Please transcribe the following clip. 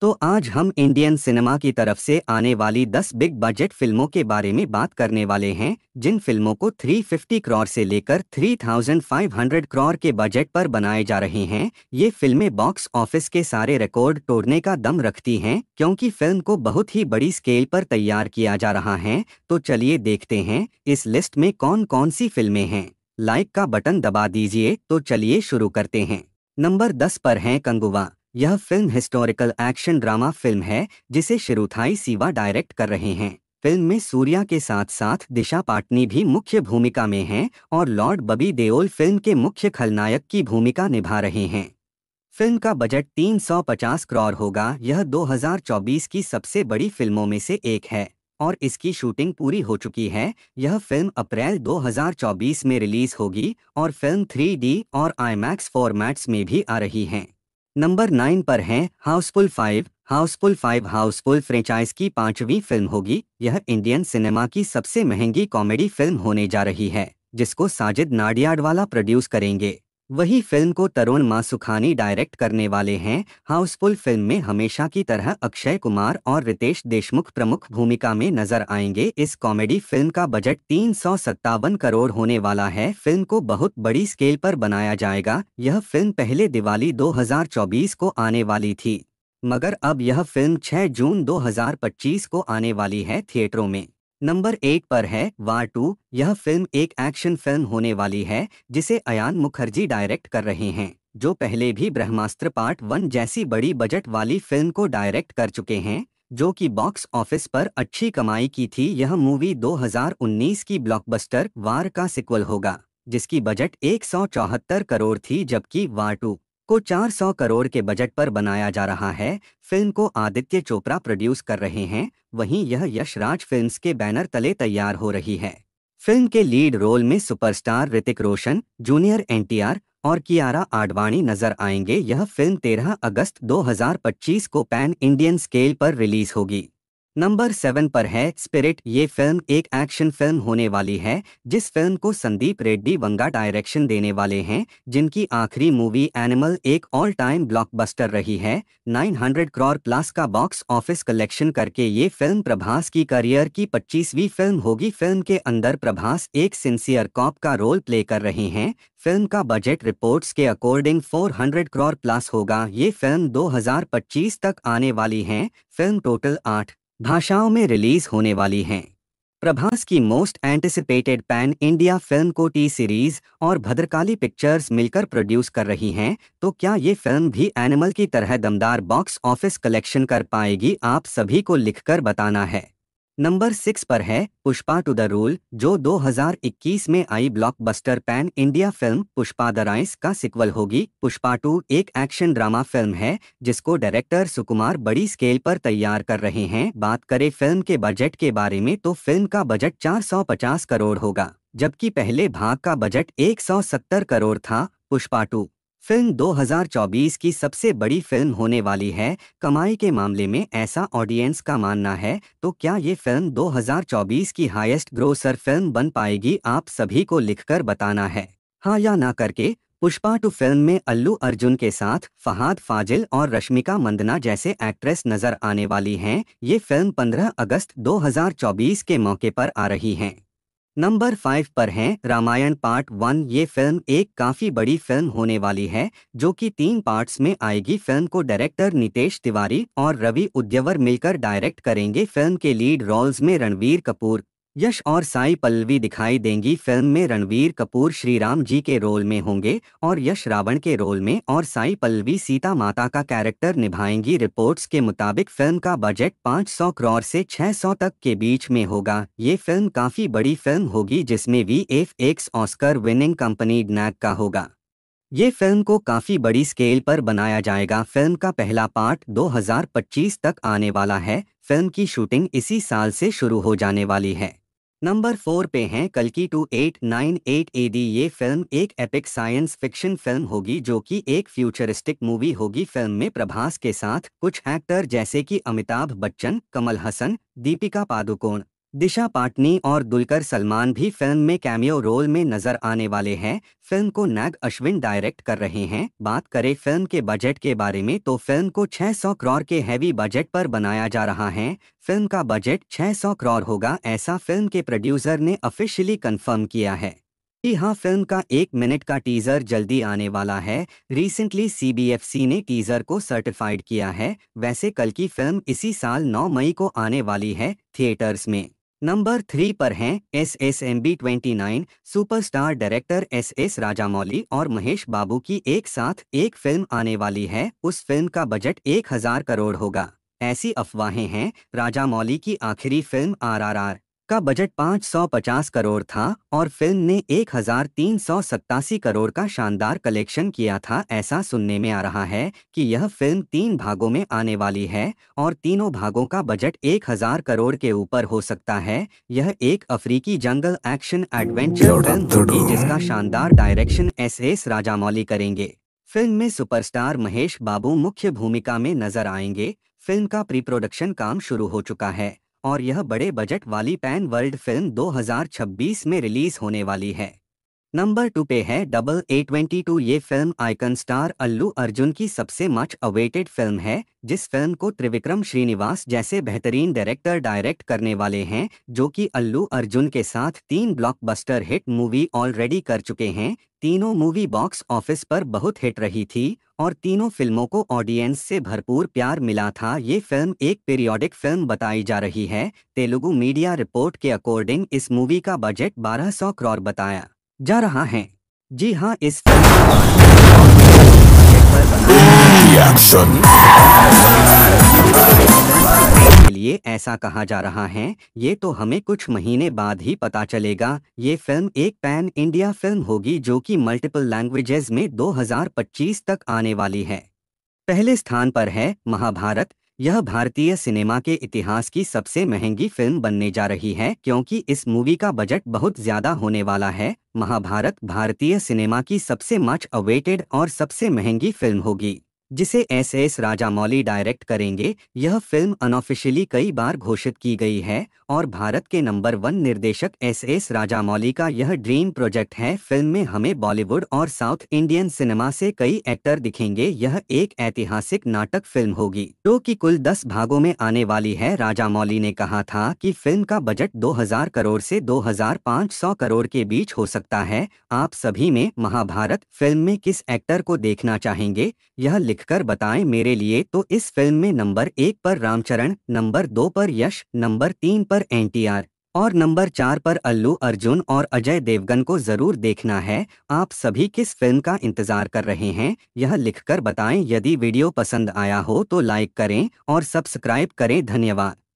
तो आज हम इंडियन सिनेमा की तरफ से आने वाली 10 बिग बजट फिल्मों के बारे में बात करने वाले हैं जिन फिल्मों को 350 करोड़ से लेकर 3500 करोड़ के बजट पर बनाए जा रहे हैं ये फिल्में बॉक्स ऑफिस के सारे रिकॉर्ड तोड़ने का दम रखती हैं क्योंकि फिल्म को बहुत ही बड़ी स्केल पर तैयार किया जा रहा है तो चलिए देखते हैं इस लिस्ट में कौन कौन सी फिल्में हैं लाइक का बटन दबा दीजिए तो चलिए शुरू करते हैं नंबर दस पर है कंगुवा यह film historical action drama film है जिसे शिरुथाई सीवा डायरेक्ट कर रहे हैं फिल्म में सूर्या के साथ साथ दिशा पाटनी भी मुख्य भूमिका में हैं और लॉर्ड बबी देओल फिल्म के मुख्य खलनायक की भूमिका निभा रहे हैं फिल्म का बजट 350 करोड़ होगा यह 2024 की सबसे बड़ी फिल्मों में से एक है और इसकी शूटिंग पूरी हो चुकी है यह फिल्म अप्रैल 2024 में रिलीज होगी और फिल्म 3D और आईमैक्स फॉर्मेट्स में भी आ रही है नंबर नाइन पर है Housefull five Housefull five Housefull franchise की पांचवी फिल्म होगी यह इंडियन सिनेमा की सबसे महंगी कॉमेडी फिल्म होने जा रही है जिसको साजिद नाडियाडवाला प्रोड्यूस करेंगे वही फिल्म को तरुण मासुखानी डायरेक्ट करने वाले हैं हाउसफुल फिल्म में हमेशा की तरह अक्षय कुमार और रितेश देशमुख प्रमुख भूमिका में नजर आएंगे इस कॉमेडी फिल्म का बजट तीन करोड़ होने वाला है फिल्म को बहुत बड़ी स्केल पर बनाया जाएगा यह फिल्म पहले दिवाली 2024 को आने वाली थी मगर अब यह फिल्म 6 जून 2025 को आने वाली है थिएटरों में नंबर एट पर है वार टू यह फिल्म एक एक्शन फिल्म होने वाली है जिसे अयान मुखर्जी डायरेक्ट कर रहे हैं जो पहले भी ब्रह्मास्त्र पार्ट वन जैसी बड़ी बजट वाली फिल्म को डायरेक्ट कर चुके हैं जो कि बॉक्स ऑफिस पर अच्छी कमाई की थी यह मूवी 2019 की ब्लॉकबस्टर वार का सिक्वल होगा जिसकी बजट एक करोड़ थी जबकि वार टू को 400 करोड़ के बजट पर बनाया जा रहा है फिल्म को आदित्य चोपड़ा प्रोड्यूस कर रहे हैं वहीं यह यशराज फिल्म्स के बैनर तले तैयार हो रही है फिल्म के लीड रोल में सुपरस्टार ऋतिक रोशन जूनियर एनटीआर और कियारा आडवाणी नजर आएंगे यह फिल्म 13 अगस्त 2025 को पैन इंडियन स्केल पर रिलीज होगी नंबर सेवन पर है स्पिरिट ये फिल्म एक एक्शन फिल्म होने वाली है जिस फिल्म को संदीप रेड्डी वंगा डायरेक्शन देने वाले हैं जिनकी आखिरी मूवी एनिमल एक ऑल टाइम ब्लॉकबस्टर रही है 900 क्रॉर प्लस का बॉक्स ऑफिस कलेक्शन करके ये फिल्म प्रभास की करियर की 25वीं फिल्म होगी फिल्म के अंदर प्रभास एक सिंसियर कॉप का रोल प्ले कर रहे हैं फिल्म का बजट रिपोर्ट्स के अकॉर्डिंग 400 क्रॉर प्लस होगा ये फिल्म 2025 तक आने वाली है फिल्म टोटल आठ भाषाओं में रिलीज होने वाली हैं प्रभास की most anticipated pan India film को टी सीरीज और भद्रकाली पिक्चर्स मिलकर प्रोड्यूस कर रही हैं तो क्या ये फिल्म भी एनिमल की तरह दमदार बॉक्स ऑफिस कलेक्शन कर पाएगी आप सभी को लिखकर बताना है नंबर सिक्स पर है पुष्पा टू द रूल जो 2021 में आई blockbuster pan India film Pushpa the rise का सिक्वल होगी पुष्पा टू एक एक्शन ड्रामा फिल्म है जिसको डायरेक्टर सुकुमार बड़ी स्केल पर तैयार कर रहे हैं बात करें फिल्म के बजट के बारे में तो फिल्म का बजट 450 करोड़ होगा जबकि पहले भाग का बजट एक करोड़ था पुष्पा टू फिल्म 2024 की सबसे बड़ी फिल्म होने वाली है कमाई के मामले में ऐसा ऑडियंस का मानना है तो क्या ये फिल्म 2024 की हाईएस्ट ग्रोसर फिल्म बन पाएगी आप सभी को लिखकर बताना है हाँ या ना करके पुष्पा टू फिल्म में अल्लू अर्जुन के साथ फहाद फाजिल और रश्मिका मंदना जैसे एक्ट्रेस नजर आने वाली हैं ये फिल्म 15 अगस्त 2024 के मौके पर आ रही है नंबर फाइव पर हैं रामायण पार्ट वन ये फिल्म एक काफ़ी बड़ी फिल्म होने वाली है जो कि तीन पार्ट्स में आएगी फिल्म को डायरेक्टर नितेश तिवारी और रवि उद्यवर मिलकर डायरेक्ट करेंगे फिल्म के लीड रोल्स में रणवीर कपूर यश और साई पल्लवी दिखाई देंगी फिल्म में रणवीर कपूर श्रीराम जी के रोल में होंगे और यश रावण के रोल में और साई पल्लवी सीता माता का कैरेक्टर निभाएंगी रिपोर्ट्स के मुताबिक फिल्म का बजट 500 करोड़ से 600 तक के बीच में होगा ये फिल्म काफ़ी बड़ी फिल्म होगी जिसमें V F X Oscar winning company नैक का होगा ये फिल्म को काफ़ी बड़ी स्केल पर बनाया जाएगा फिल्म का पहला पार्ट 2025 तक आने वाला है फिल्म की शूटिंग इसी साल से शुरू हो जाने वाली है नंबर फोर पे हैं कल की two eight nine eight A D ये फिल्म एक एपिक साइंस फिक्शन फिल्म होगी जो कि एक फ्यूचरिस्टिक मूवी होगी फिल्म में प्रभास के साथ कुछ एक्टर जैसे कि अमिताभ बच्चन कमल हसन दीपिका पादुकोण दिशा पाटनी और दुलकर सलमान भी फिल्म में कैमियो रोल में नजर आने वाले हैं फिल्म को नैग अश्विन डायरेक्ट कर रहे हैं बात करें फिल्म के बजट के बारे में तो फिल्म को 600 करोड़ के हैवी बजट पर बनाया जा रहा है फिल्म का बजट 600 करोड़ होगा ऐसा फिल्म के प्रोड्यूसर ने ऑफिशियली कन्फर्म किया है कि हाँ फिल्म का एक मिनट का टीजर जल्दी आने वाला है रिसेंटली सीबीएफसी ने टीजर को सर्टिफाइड किया है वैसे कल की फिल्म इसी साल 9 मई को आने वाली है थिएटर्स में नंबर थ्री पर हैं S S M B twenty nine superstar director S S Rajamouli और महेश बाबू की एक साथ एक फिल्म आने वाली है उस फिल्म का बजट एक हजार करोड़ होगा ऐसी अफवाहें हैं राजामौली की आखिरी फिल्म आरआरआर का बजट 550 करोड़ था और फिल्म ने एक करोड़ का शानदार कलेक्शन किया था ऐसा सुनने में आ रहा है कि यह फिल्म तीन भागों में आने वाली है और तीनों भागों का बजट 1000 करोड़ के ऊपर हो सकता है यह एक अफ्रीकी जंगल एक्शन एडवेंचर फिल्म होगी जिसका शानदार डायरेक्शन एस एस राजामौली करेंगे फिल्म में सुपरस्टार महेश बाबू मुख्य भूमिका में नजर आएंगे फिल्म का प्री प्रोडक्शन काम शुरू हो चुका है और यह बड़े बजट वाली पैन वर्ल्ड फिल्म 2026 में रिलीज होने वाली है नंबर टू पे है डबल ए ट्वेंटी टू ये film icon star Allu Arjun की सबसे मच अवेटेड फिल्म है जिस फिल्म को त्रिविक्रम श्रीनिवास जैसे बेहतरीन डायरेक्टर डायरेक्ट करने वाले हैं जो कि अल्लू अर्जुन के साथ तीन ब्लॉकबस्टर हिट मूवी ऑलरेडी कर चुके हैं तीनों मूवी बॉक्स ऑफिस पर बहुत हिट रही थी और तीनों फिल्मों को ऑडियंस से भरपूर प्यार मिला था ये फिल्म एक पीरियोडिक फिल्म बताई जा रही है तेलुगु मीडिया रिपोर्ट के अकॉर्डिंग इस मूवी का बजट बारह करोड़ बताया जा रहा है जी हाँ इस लिए ऐसा कहा जा रहा है ये तो हमें कुछ महीने बाद ही पता चलेगा ये फिल्म एक पैन इंडिया फिल्म होगी जो कि मल्टीपल लैंग्वेजेस में 2025 तक आने वाली है पहले स्थान पर है महाभारत यह भारतीय सिनेमा के इतिहास की सबसे महंगी फिल्म बनने जा रही है क्योंकि इस मूवी का बजट बहुत ज्यादा होने वाला है महाभारत भारतीय सिनेमा की सबसे मच अवेटेड और सबसे महंगी फिल्म होगी जिसे एस एस राजामौली डायरेक्ट करेंगे यह फिल्म अनऑफिशियली कई बार घोषित की गई है और भारत के नंबर वन निर्देशक एस एस मौली का यह ड्रीम प्रोजेक्ट है फिल्म में हमें बॉलीवुड और साउथ इंडियन सिनेमा से कई एक्टर दिखेंगे यह एक ऐतिहासिक नाटक फिल्म होगी जो कि कुल दस भागों में आने वाली है राजामौली ने कहा था की फिल्म का बजट दो करोड़ से 2500 करोड़ के बीच हो सकता है आप सभी में महाभारत फिल्म में किस एक्टर को देखना चाहेंगे यह लिख देखकर बताएं मेरे लिए तो इस फिल्म में नंबर एक पर रामचरण नंबर दो पर यश नंबर तीन पर एनटीआर और नंबर चार पर अल्लू अर्जुन और अजय देवगन को जरूर देखना है आप सभी किस फिल्म का इंतजार कर रहे हैं यह लिखकर बताएं यदि वीडियो पसंद आया हो तो लाइक करें और सब्सक्राइब करें धन्यवाद